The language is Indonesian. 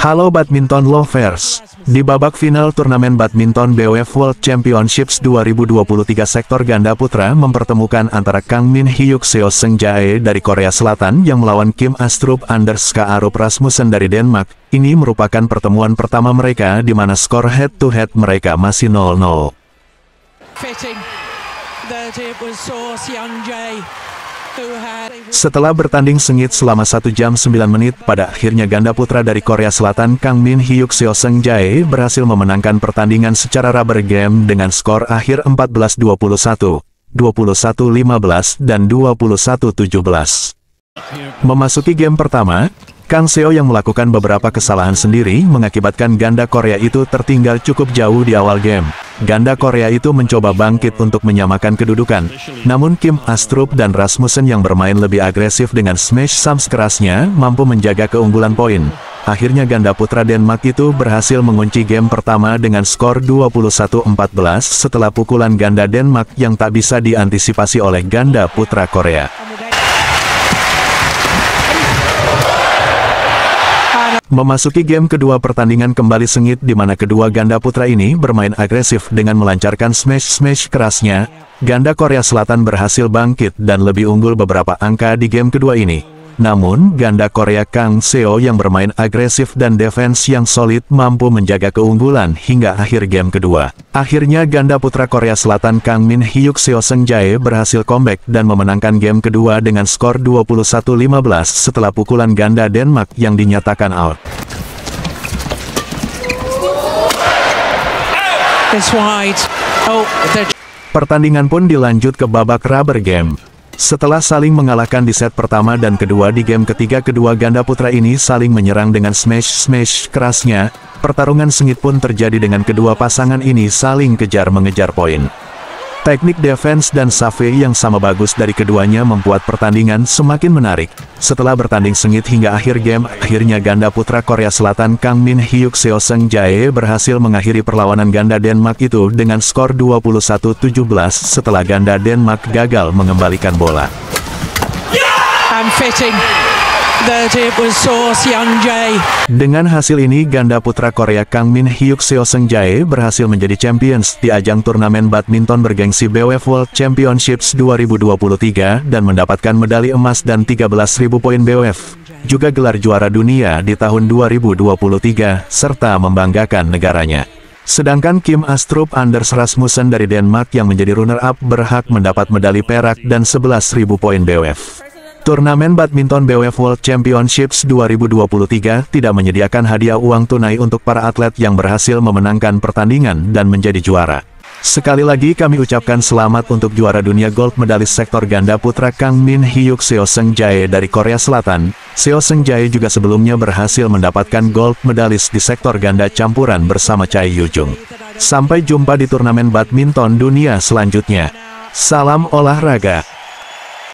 Halo badminton lovers. Di babak final turnamen badminton BWF World Championships 2023 sektor ganda putra mempertemukan antara Kang Min Hyuk Seo Seng Jae dari Korea Selatan yang melawan Kim Astrup Anders Kaarup Rasmussen dari Denmark. Ini merupakan pertemuan pertama mereka di mana skor head to head mereka masih 0-0. Setelah bertanding sengit selama 1 jam 9 menit, pada akhirnya ganda putra dari Korea Selatan Kang Min Hyuk Seo Seng Jae berhasil memenangkan pertandingan secara rubber game dengan skor akhir 14-21, 21-15, dan 21-17. Memasuki game pertama, Kang Seo yang melakukan beberapa kesalahan sendiri mengakibatkan ganda Korea itu tertinggal cukup jauh di awal game ganda Korea itu mencoba bangkit untuk menyamakan kedudukan. Namun Kim Astrup dan Rasmussen yang bermain lebih agresif dengan smash sams kerasnya mampu menjaga keunggulan poin. Akhirnya ganda putra Denmark itu berhasil mengunci game pertama dengan skor 21-14 setelah pukulan ganda Denmark yang tak bisa diantisipasi oleh ganda putra Korea. Memasuki game kedua pertandingan kembali sengit di mana kedua ganda putra ini bermain agresif dengan melancarkan smash-smash kerasnya. Ganda Korea Selatan berhasil bangkit dan lebih unggul beberapa angka di game kedua ini. Namun, ganda Korea Kang Seo yang bermain agresif dan defense yang solid mampu menjaga keunggulan hingga akhir game kedua. Akhirnya ganda putra Korea Selatan Kang Min Hyuk Seo Seng Jae berhasil comeback dan memenangkan game kedua dengan skor 21-15 setelah pukulan ganda Denmark yang dinyatakan out. Oh, Pertandingan pun dilanjut ke babak rubber game. Setelah saling mengalahkan di set pertama dan kedua di game ketiga kedua ganda putra ini saling menyerang dengan smash-smash kerasnya, pertarungan sengit pun terjadi dengan kedua pasangan ini saling kejar-mengejar poin. Teknik defense dan save yang sama bagus dari keduanya membuat pertandingan semakin menarik. Setelah bertanding sengit hingga akhir game, akhirnya ganda putra Korea Selatan Kang Min Hyuk Seo Seng Jae berhasil mengakhiri perlawanan ganda Denmark itu dengan skor 21-17 setelah ganda Denmark gagal mengembalikan bola. Yeah! fitting that it was Jae. Dengan hasil ini, ganda putra Korea Kang Min Hyuk Seo Seung Jae berhasil menjadi champions di ajang turnamen badminton bergengsi BWF World Championships 2023 dan mendapatkan medali emas dan 13.000 poin BWF. Juga gelar juara dunia di tahun 2023, serta membanggakan negaranya. Sedangkan Kim Astrup Anders Rasmussen dari Denmark yang menjadi runner-up berhak mendapat medali perak dan 11.000 poin BWF. Turnamen Badminton BWF World Championships 2023 tidak menyediakan hadiah uang tunai untuk para atlet yang berhasil memenangkan pertandingan dan menjadi juara. Sekali lagi kami ucapkan selamat untuk juara dunia gold medalis sektor ganda putra Kang Min Hyuk Seo Seung Jae dari Korea Selatan. Seo Seung Jae juga sebelumnya berhasil mendapatkan gold medalis di sektor ganda campuran bersama Chai Yu Jung. Sampai jumpa di turnamen badminton dunia selanjutnya. Salam olahraga.